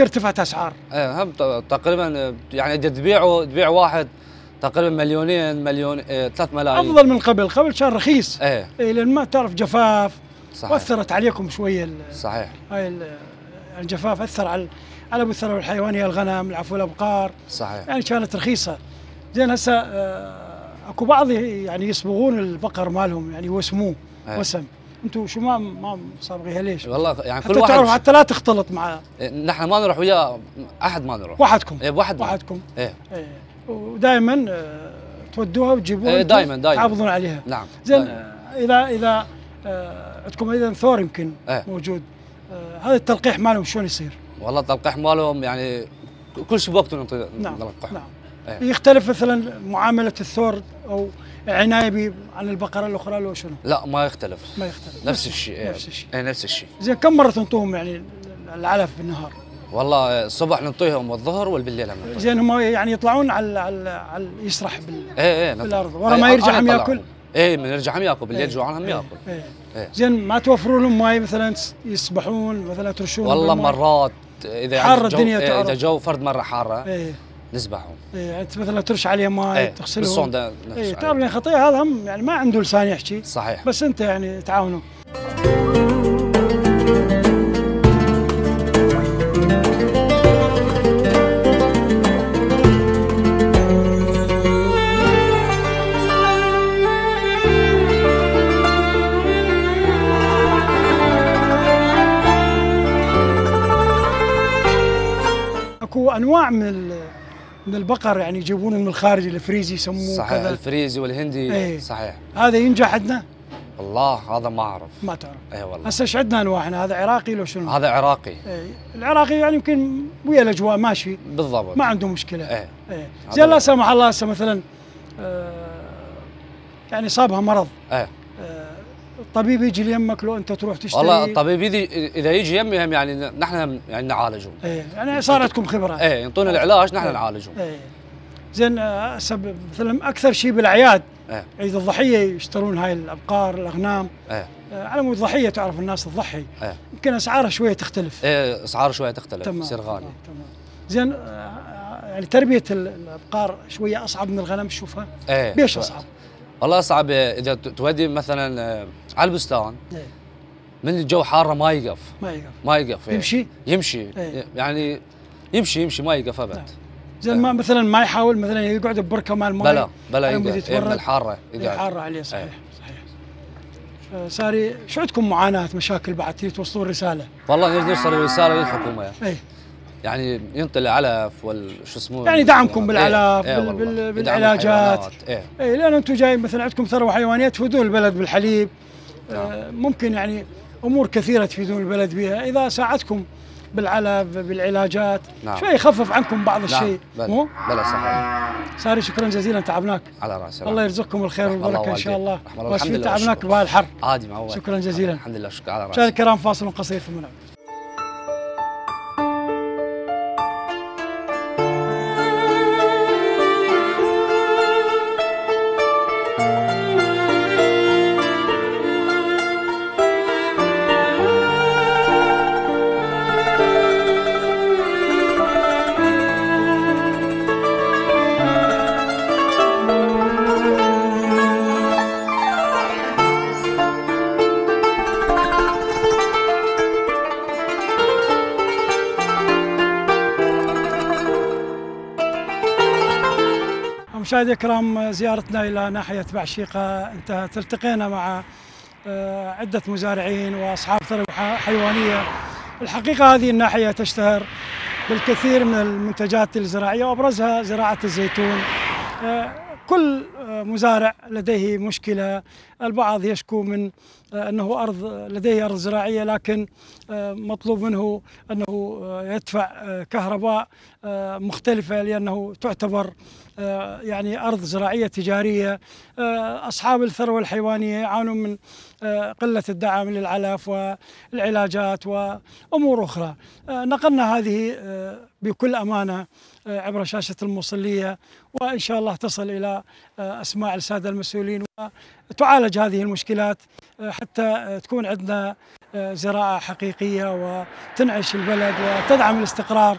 ارتفعت اسعار ايه هم تقريبا يعني اذا تبيعوا تبيع واحد تقريبا مليونين مليون إيه، ثلاث ملايين افضل من قبل قبل كان رخيص إيه لان ما تعرف جفاف صحيح واثرت عليكم شويه صحيح هاي الجفاف اثر على على الثروه الحيوانيه الغنم العفو الابقار صحيح يعني كانت رخيصه زين هسه آه، اكو بعض يعني يصبغون البقر مالهم يعني وسموه إيه. وسم انتم شو ما ما صابغيها ليش؟ والله يعني كل واحد حتى لا تختلط مع إيه، نحن ما نروح ويا احد ما نروح وحدكم ايه بوحدنا وحدكم ايه, ايه. ودائما آه، تودوها وتجيبوها ايه دائما دائما تعبضون عليها نعم زين اذا اذا آه، عندكم ايضا ثور يمكن إيه. أه. موجود هذا التلقيح مالهم شلون يصير؟ والله التلقيح مالهم يعني كل شيء بوقته نعم،, نعم نلقح. نعم اه يختلف مثلا معامله الثور او عنايه عن البقره الاخرى لو شنو؟ لا ما يختلف ما يختلف نفس الشيء إيه. نفس الشيء اي نفس الشيء زين كم مره تنطوهم يعني العلف بالنهار؟ والله الصبح ننطيهم والظهر والبالليل ننطيهم زين هم يعني يطلعون على على, على يسرح بال ايه ايه بالارض ورا ما يرجع ياكل ايه من يرجع عم ياكل بالليل ايه جوعان هم إيه، ياكل إيه. ايه, زين ما توفروا لهم ماي مثلا يسبحون مثلا ترشون والله مرات اذا حاره الدنيا إيه، تعرف اذا جو فرد مره حاره ايه نسبحهم ايه انت مثلا ترش عليه ماي ايه تغسلهم بالصون ده ايه تعرف خطيه هذا هم يعني ما عنده لسان يحكي صحيح بس انت يعني تعاونه انواع من من البقر يعني يجيبونه من الخارج الفريزي يسموه صحيح كذا. الفريزي والهندي ايه صحيح هذا ينجح عندنا؟ والله هذا ما اعرف ما تعرف اي والله هسه ايش عندنا احنا هذا عراقي لو شنو؟ هذا عراقي اي العراقي يعني يمكن ويا الاجواء ماشي بالضبط ما عنده مشكله اي اي زين لا سمح الله هسه مثلا آه يعني صابها مرض ايه الطبيب يجي ليمك لو انت تروح تشتري والله الطبيب يجي اذا يجي يمهم يعني نحن يعني نعالجه ايه يعني صارتكم خبره ايه ينطونا العلاج نحن ايه نعالجه ايه زين آه، مثلا اكثر شيء بالاعياد ايه عيد الضحيه يشترون هاي الابقار الاغنام ايه آه، على مود ضحيه تعرف الناس تضحي ايه يمكن اسعارها شويه تختلف ايه اسعارها شويه تختلف تمام تصير غاليه تمام, تمام زين آه، يعني تربيه الابقار شويه اصعب من الغنم تشوفها ايه ليش اصعب والله صعب اذا تودي مثلا آه، على البستان إيه. من الجو حاره ما يقف ما يقف ما يقف إيه. يمشي يمشي إيه. يعني يمشي يمشي ما يقف ابد نعم. زين ما مثلا ما يحاول مثلا يقعد ببركه مع الماء بلا بلا يقعد إيه من الحاره يقعد الحاره عليه صحيح إيه. صحيح ساري شو عندكم معاناه مشاكل بعد توصلون رساله؟ والله نريد نوصل رساله للحكومه يعني. يعني ينطلع العلف والش اسمه يعني دعمكم بالعلف إيه ايه بال... بالعلاجات اي إيه لان انتم جايين مثلا عندكم ثروه حيوانيه تفيدون البلد بالحليب نعم. آه، ممكن يعني امور كثيره تفيدون البلد بها اذا ساعدكم بالعلف بالعلاجات نعم. شوي يخفف عنكم بعض نعم. الشيء نعم. مو بلا صحيح ساري شكرا جزيلا تعبناك على راسي الله يرزقكم الخير والبركه ان شاء الله بس تعبناك بهالحر عادي معود شكرا جزيلا الحمد لله شكرا على راسي الكرام فاصل قصير ثم نعود مشاهدي الكرام زيارتنا إلى ناحية بعشيقة انتهت التقينا مع آه، عدة مزارعين وأصحاب ثروه حيوانية الحقيقة هذه الناحية تشتهر بالكثير من المنتجات الزراعية وأبرزها زراعة الزيتون آه، كل آه، مزارع لديه مشكلة البعض يشكو من أنه أرض لديه أرض زراعية لكن مطلوب منه أنه يدفع كهرباء مختلفة لأنه تعتبر آه، يعني أرض زراعية تجارية آه، أصحاب الثروة الحيوانية يعانون من آه، قلة الدعم للعلف والعلاجات وأمور أخرى نقلنا هذه بكل أمانة عبر شاشة الموصلية وإن شاء الله تصل إلى أسماع السادة المسؤولين وتعالج هذه المشكلات حتى تكون عندنا زراعة حقيقية وتنعش البلد وتدعم الاستقرار